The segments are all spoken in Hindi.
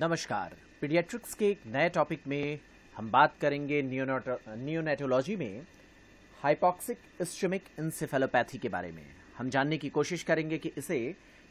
नमस्कार पीडियाट्रिक्स के एक नए टॉपिक में हम बात करेंगे न्यूनेटोलॉजी में हाइपॉक्सिक इस्टमिक इंसेफेलोपैथी के बारे में हम जानने की कोशिश करेंगे कि इसे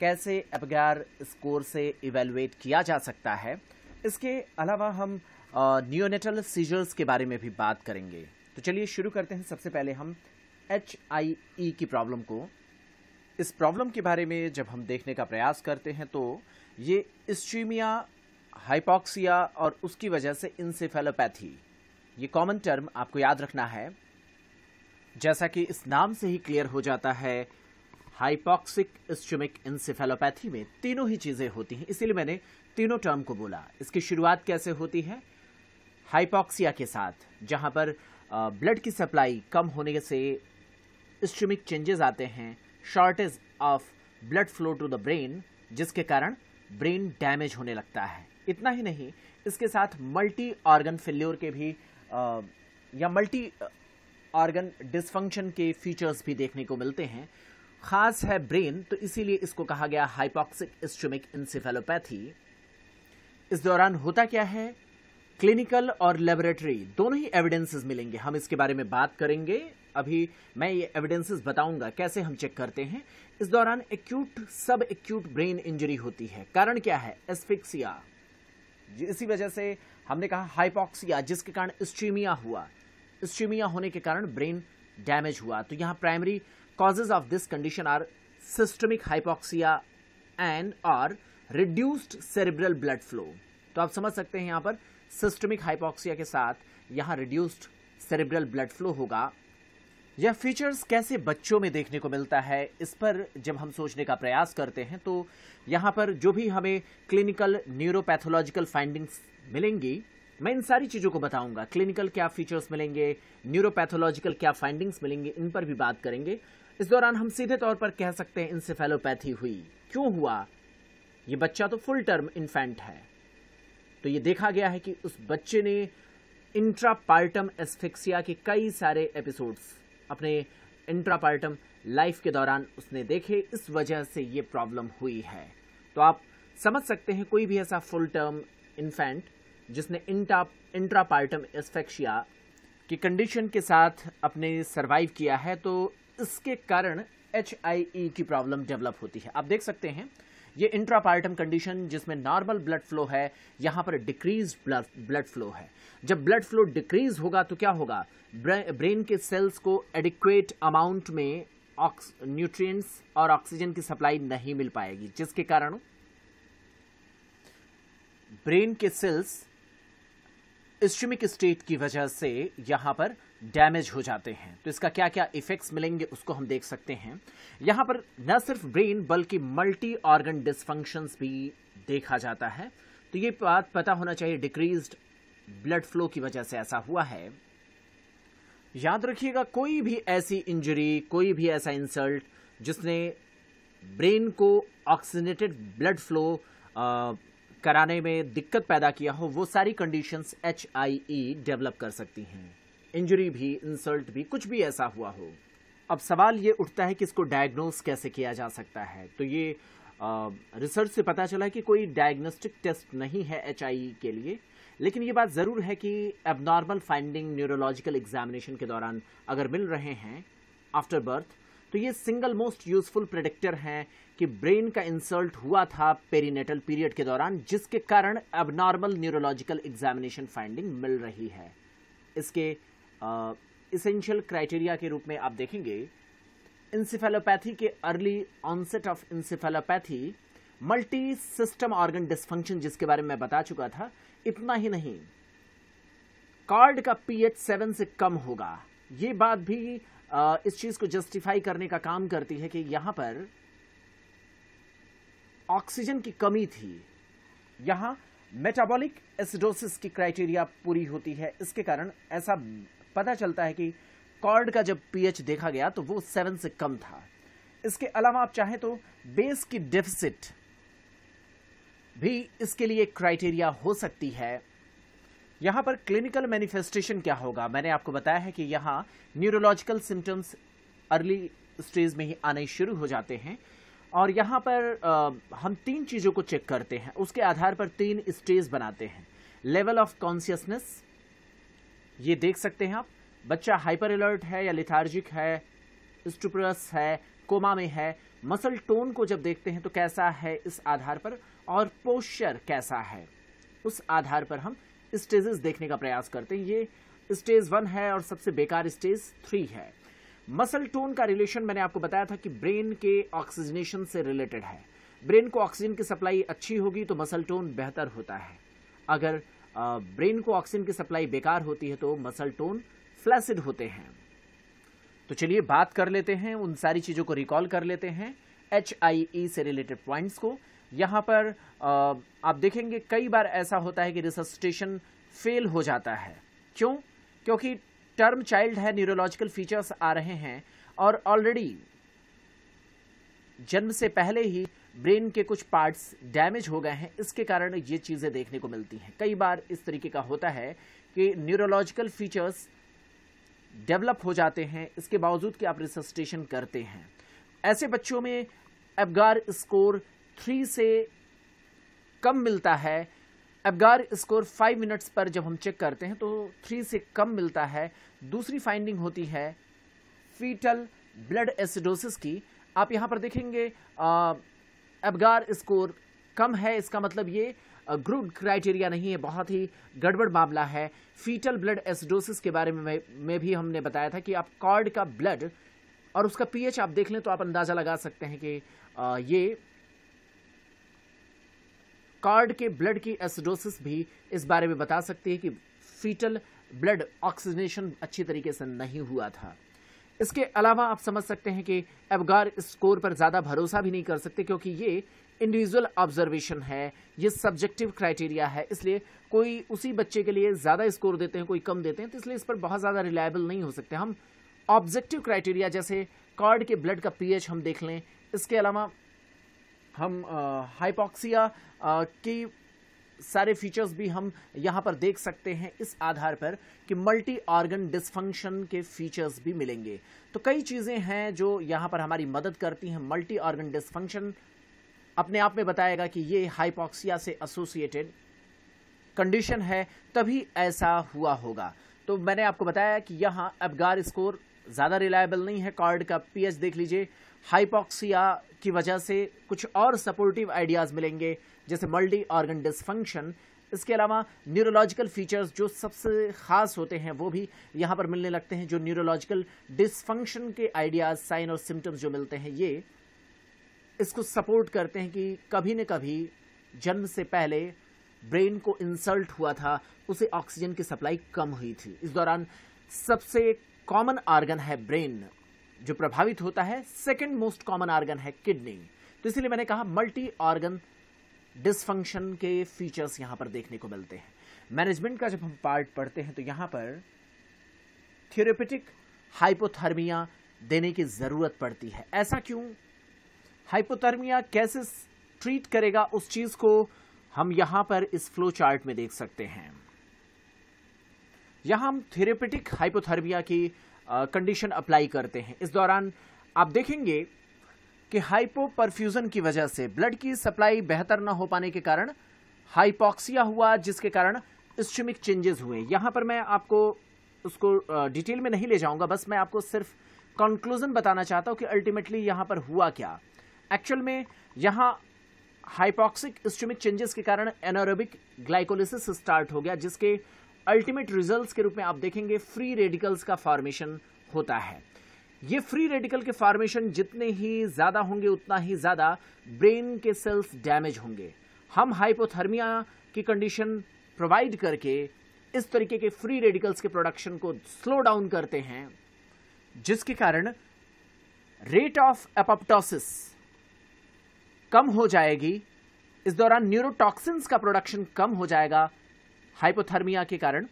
कैसे एपगार स्कोर से इवेलुएट किया जा सकता है इसके अलावा हम न्यूनेटल सीजर्स के बारे में भी बात करेंगे तो चलिए शुरू करते हैं सबसे पहले हम एच आई ई की प्रॉब्लम को इस प्रॉब्लम के बारे में जब हम देखने का प्रयास करते हैं तो ये स्ट्रीमिया हाइपोक्सिया और उसकी वजह से इंसेफेलोपैथी ये कॉमन टर्म आपको याद रखना है जैसा कि इस नाम से ही क्लियर हो जाता है हाइपोक्सिक इस्टमिक इंसेफेलोपैथी में तीनों ही चीज़ें होती हैं इसीलिए मैंने तीनों टर्म को बोला इसकी शुरुआत कैसे होती है हाइपोक्सिया के साथ जहां पर ब्लड की सप्लाई कम होने से इस्टमिक चेंजेस आते हैं shortage of blood flow to the brain जिसके कारण ब्रेन डैमेज होने लगता है इतना ही नहीं इसके साथ मल्टी ऑर्गन फेल्योर के भी आ, या मल्टी ऑर्गन डिसफंक्शन के फीचर्स भी देखने को मिलते हैं खास है ब्रेन तो इसीलिए इसको कहा गया हाइपोक्सिक इस्टोमिक इंसिफेलोपैथी इस दौरान होता क्या है क्लिनिकल और लेबोरेटरी दोनों ही एविडेंसेस मिलेंगे हम इसके बारे में बात करेंगे अभी मैं ये एविडेंसेस बताऊंगा कैसे हम चेक करते हैं इस दौरान एक्यूट सब एक्यूट ब्रेन इंजरी होती है कारण क्या है एस्फिक्सिया इसी वजह से हमने कहा हाइपोक्सिया जिसके कारण स्ट्रीमिया हुआ स्ट्रीमिया होने के कारण ब्रेन डैमेज हुआ तो यहाँ primary causes of this condition are systemic hypoxia and और रिड्यूस्ड सेरिब्रल ब्लड फ्लो तो आप समझ सकते हैं यहाँ पर सिस्टमिक हाइपोक्सिया के साथ यहाँ रिड्यूस्ड सेरिब्रल ब्लड फ्लो होगा यह फीचर्स कैसे बच्चों में देखने को मिलता है इस पर जब हम सोचने का प्रयास करते हैं तो यहाँ पर जो भी हमें क्लिनिकल न्यूरोपैथोलॉजिकल फाइंडिंग्स मिलेंगी मैं इन सारी चीज़ों को बताऊंगा क्लिनिकल क्या फीचर्स मिलेंगे न्यूरोपैथोलॉजिकल क्या फाइंडिंग्स मिलेंगे इन पर भी बात करेंगे इस दौरान हम सीधे तौर पर कह सकते हैं इंसेफेलोपैथी हुई क्यों हुआ ये बच्चा तो फुल टर्म इन्फेंट है तो ये देखा गया है कि उस बच्चे ने इंट्रापार्टम एस्फिक्सिया के कई सारे एपिसोड्स अपने इंट्रापार्टम लाइफ के दौरान उसने देखे इस वजह से ये प्रॉब्लम हुई है तो आप समझ सकते हैं कोई भी ऐसा फुल टर्म इन्फेंट जिसने इंटा इंट्रापार्टम एस्फेक्शिया की कंडीशन के साथ अपने सर्वाइव किया है तो इसके कारण एच e की प्रॉब्लम डेवलप होती है आप देख सकते हैं ये इंट्रापार्टम कंडीशन जिसमें नॉर्मल ब्लड फ्लो है यहाँ पर डिक्रीज ब्लड फ्लो है जब ब्लड फ्लो डिक्रीज होगा तो क्या होगा ब्रेन के सेल्स को एडिक्वेट अमाउंट में न्यूट्रिएंट्स और ऑक्सीजन की सप्लाई नहीं मिल पाएगी जिसके कारण ब्रेन के सेल्स इस्टमिक स्टेट की वजह से यहाँ पर डैमेज हो जाते हैं तो इसका क्या क्या इफेक्ट्स मिलेंगे उसको हम देख सकते हैं यहाँ पर न सिर्फ ब्रेन बल्कि मल्टी ऑर्गन डिसफंक्शन भी देखा जाता है तो ये बात पता होना चाहिए डिक्रीज ब्लड फ्लो की वजह से ऐसा हुआ है याद रखिएगा कोई भी ऐसी इंजरी कोई भी ऐसा इंसल्ट जिसने ब्रेन को ऑक्सीनेटेड ब्लड फ्लो कराने में दिक्कत पैदा किया हो वो सारी कंडीशंस एच डेवलप कर सकती हैं इंजरी भी इंसल्ट भी कुछ भी ऐसा हुआ हो अब सवाल ये उठता है कि इसको डायग्नोस कैसे किया जा सकता है तो ये रिसर्च से पता चला कि कोई डायग्नोस्टिक टेस्ट नहीं है एच e के लिए लेकिन ये बात ज़रूर है कि एबनॉर्मल फाइंडिंग न्यूरोलॉजिकल एग्जामिनेशन के दौरान अगर मिल रहे हैं आफ्टर बर्थ तो ये सिंगल मोस्ट यूजफुल प्रेडिक्टर हैं कि ब्रेन का इंसल्ट हुआ था पेरीनेटल पीरियड के दौरान जिसके कारण अब नॉर्मल न्यूरोलॉजिकल एग्जामिनेशन फाइंडिंग मिल रही है इसके इसेंशियल क्राइटेरिया के रूप में आप देखेंगे इंसिफेलोपैथी के early onset of encephalopathy multi system organ dysfunction जिसके बारे में बता चुका था इतना ही नहीं कार्ड का पीएच सेवन से कम होगा ये बात भी आ, इस चीज को जस्टिफाई करने का काम करती है कि यहां पर ऑक्सीजन की कमी थी यहां मेटाबॉलिक एसिडोसिस की क्राइटेरिया पूरी होती है इसके कारण ऐसा पता चलता है कि कॉर्ड का जब पीएच देखा गया तो वो सेवन से कम था इसके अलावा आप चाहें तो बेस की डेफिसिट भी इसके लिए क्राइटेरिया हो सकती है यहाँ पर क्लिनिकल मैनिफेस्टेशन क्या होगा मैंने आपको बताया है कि यहाँ न्यूरोलॉजिकल सिम्टम्स अर्ली स्टेज में ही आने शुरू हो जाते हैं और यहाँ पर आ, हम तीन चीज़ों को चेक करते हैं उसके आधार पर तीन स्टेज बनाते हैं लेवल ऑफ कॉन्सियसनेस ये देख सकते हैं आप बच्चा हाइपर अलर्ट है या लिथार्जिक है स्टुप्रस है कोमा में है मसल टोन को जब देखते हैं तो कैसा है इस आधार पर और पोस्चर कैसा है उस आधार पर हम स्टेजेस देखने का प्रयास करते हैं ये स्टेज वन है और सबसे बेकार स्टेज थ्री है मसल टोन का रिलेशन मैंने आपको बताया था कि ब्रेन के ऑक्सीजनेशन से रिलेटेड है ब्रेन को ऑक्सीजन की सप्लाई अच्छी होगी तो मसल टोन बेहतर होता है अगर ब्रेन को ऑक्सीजन की सप्लाई बेकार होती है तो मसल टोन फ्लैसिड होते हैं तो चलिए बात कर लेते हैं उन सारी चीज़ों को रिकॉल कर लेते हैं एच e से रिलेटेड पॉइंट्स को यहाँ पर आप देखेंगे कई बार ऐसा होता है कि रिसस्टेशन फेल हो जाता है क्यों क्योंकि टर्म चाइल्ड है न्यूरोलॉजिकल फीचर्स आ रहे हैं और ऑलरेडी जन्म से पहले ही ब्रेन के कुछ पार्ट्स डैमेज हो गए हैं इसके कारण ये चीज़ें देखने को मिलती हैं कई बार इस तरीके का होता है कि न्यूरोलॉजिकल फीचर्स डेवलप हो जाते हैं इसके बावजूद कि आप रिसस्टेशन करते हैं ऐसे बच्चों में एबगार स्कोर थ्री से कम मिलता है एबगार स्कोर फाइव मिनट्स पर जब हम चेक करते हैं तो थ्री से कम मिलता है दूसरी फाइंडिंग होती है फीटल ब्लड एसिडोसिस की आप यहां पर देखेंगे एबगार स्कोर कम है इसका मतलब ये ग्रुप क्राइटेरिया नहीं है बहुत ही गड़बड़ मामला है फीटल ब्लड एसिडोसिस के बारे में में भी हमने बताया था कि आप कार्ड का ब्लड और उसका पीएच आप देख लें तो आप अंदाज़ा लगा सकते हैं कि ये कार्ड के ब्लड की एसिडोसिस भी इस बारे में बता सकती है कि फीटल ब्लड ऑक्सीजनेशन अच्छी तरीके से नहीं हुआ था इसके अलावा आप समझ सकते हैं कि एबगार स्कोर पर ज़्यादा भरोसा भी नहीं कर सकते क्योंकि ये इंडिविजुअल ऑब्जर्वेशन है ये सब्जेक्टिव क्राइटेरिया है इसलिए कोई उसी बच्चे के लिए ज़्यादा स्कोर देते हैं कोई कम देते हैं तो इसलिए इस पर बहुत ज़्यादा रिलायबल नहीं हो सकते हम ऑब्जेक्टिव क्राइटेरिया जैसे कार्ड के ब्लड का पीएच हम देख लें इसके अलावा हम हाइपोक्सिया की सारे फीचर्स भी हम यहाँ पर देख सकते हैं इस आधार पर कि मल्टी ऑर्गन डिसफंक्शन के फीचर्स भी मिलेंगे तो कई चीज़ें हैं जो यहाँ पर हमारी मदद करती हैं मल्टी ऑर्गन डिसफंक्शन अपने आप में बताएगा कि ये हाइपोक्सिया से एसोसिएटेड कंडीशन है तभी ऐसा हुआ होगा तो मैंने आपको बताया कि यहाँ अबगार स्कोर ज़्यादा रिलायबल नहीं है कार्ड का पीएच देख लीजिए हाइपोक्सिया की वजह से कुछ और सपोर्टिव आइडियाज़ मिलेंगे जैसे मल्टी ऑर्गन डिसफंक्शन इसके अलावा न्यूरोलॉजिकल फीचर्स जो सबसे ख़ास होते हैं वो भी यहाँ पर मिलने लगते हैं जो न्यूरोलॉजिकल डिसफंक्शन के आइडियाज़ साइन और सिम्टम्स जो मिलते हैं ये इसको सपोर्ट करते हैं कि कभी न कभी जन्म से पहले ब्रेन को इंसल्ट हुआ था उसे ऑक्सीजन की सप्लाई कम हुई थी इस दौरान सबसे कॉमन आर्गन है ब्रेन जो प्रभावित होता है सेकेंड मोस्ट कॉमन ऑर्गन है किडनी तो इसलिए मैंने कहा मल्टी ऑर्गन डिसफंक्शन के फीचर्स यहां पर देखने को मिलते हैं मैनेजमेंट का जब हम पार्ट पढ़ते हैं तो यहां पर थियोरेपेटिक हाइपोथर्मिया देने की ज़रूरत पड़ती है ऐसा क्यों हाइपोथर्मिया कैसे ट्रीट करेगा उस चीज़ को हम यहां पर इस फ्लो चार्ट में देख सकते हैं यहां हम थेरेपेटिक हाइपोथर्मिया की कंडीशन अप्लाई करते हैं इस दौरान आप देखेंगे कि हाइपोपरफ्यूजन की वजह से ब्लड की सप्लाई बेहतर ना हो पाने के कारण हाइपोक्सिया हुआ जिसके कारण स्टमिक चेंजेस हुए यहाँ पर मैं आपको उसको डिटेल में नहीं ले जाऊँगा बस मैं आपको सिर्फ कंक्लूजन बताना चाहता हूँ कि अल्टीमेटली यहाँ पर हुआ क्या एक्चुअल में यहाँ हाइपोक्सिक स्टमिक चेंजेस के कारण एनोरोबिक ग्लाइकोलिसिस स्टार्ट हो गया जिसके अल्टीमेट रिजल्ट्स के रूप में आप देखेंगे फ्री रेडिकल्स का फॉर्मेशन होता है ये फ्री रेडिकल के फॉर्मेशन जितने ही ज़्यादा होंगे उतना ही ज़्यादा ब्रेन के सेल्स डैमेज होंगे हम हाइपोथर्मिया की कंडीशन प्रोवाइड करके इस तरीके के फ्री रेडिकल्स के प्रोडक्शन को स्लो डाउन करते हैं जिसके कारण रेट ऑफ एपोप्टोसिस कम हो जाएगी इस दौरान न्यूरोटॉक्सिन्स का प्रोडक्शन कम हो जाएगा हाइपोथर्मिया के कारण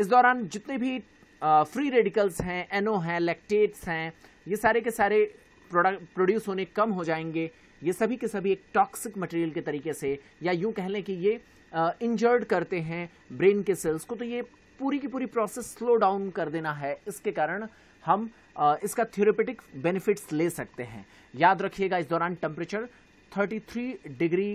इस दौरान जितने भी फ्री रेडिकल्स हैं एनो हैं लैक्टेट्स हैं ये सारे के सारे प्रोडक्ट प्रोड्यूस होने कम हो जाएंगे ये सभी के सभी एक टॉक्सिक मटेरियल के तरीके से या यूं कह लें कि ये इंजर्ड करते हैं ब्रेन के सेल्स को तो ये पूरी की पूरी प्रोसेस स्लो डाउन कर देना है इसके कारण हम आ, इसका थ्योरेपेटिक बेनिफिट्स ले सकते हैं याद रखिएगा इस दौरान टेम्परेचर 33 डिग्री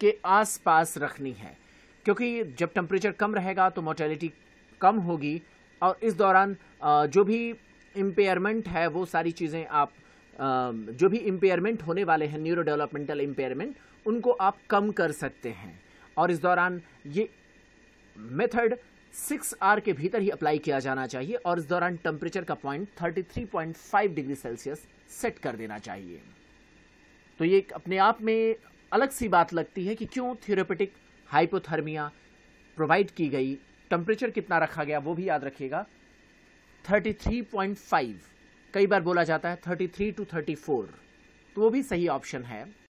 के आसपास रखनी है क्योंकि जब टेम्परेचर कम रहेगा तो मोटेलिटी कम होगी और इस दौरान जो भी इम्पेयरमेंट है वो सारी चीज़ें आप जो भी इम्पेयरमेंट होने वाले हैं न्यूरो डेवलपमेंटल इम्पेयरमेंट उनको आप कम कर सकते हैं और इस दौरान ये मेथड सिक्स आर के भीतर ही अप्लाई किया जाना चाहिए और इस दौरान टेम्परेचर का पॉइंट 33.5 डिग्री सेल्सियस सेट कर देना चाहिए तो ये अपने आप में अलग सी बात लगती है कि क्यों थेरोपेटिक हाइपोथर्मिया प्रोवाइड की गई टेम्परेचर कितना रखा गया वो भी याद रखिएगा 33.5 कई बार बोला जाता है 33 टू 34 तो वो भी सही ऑप्शन है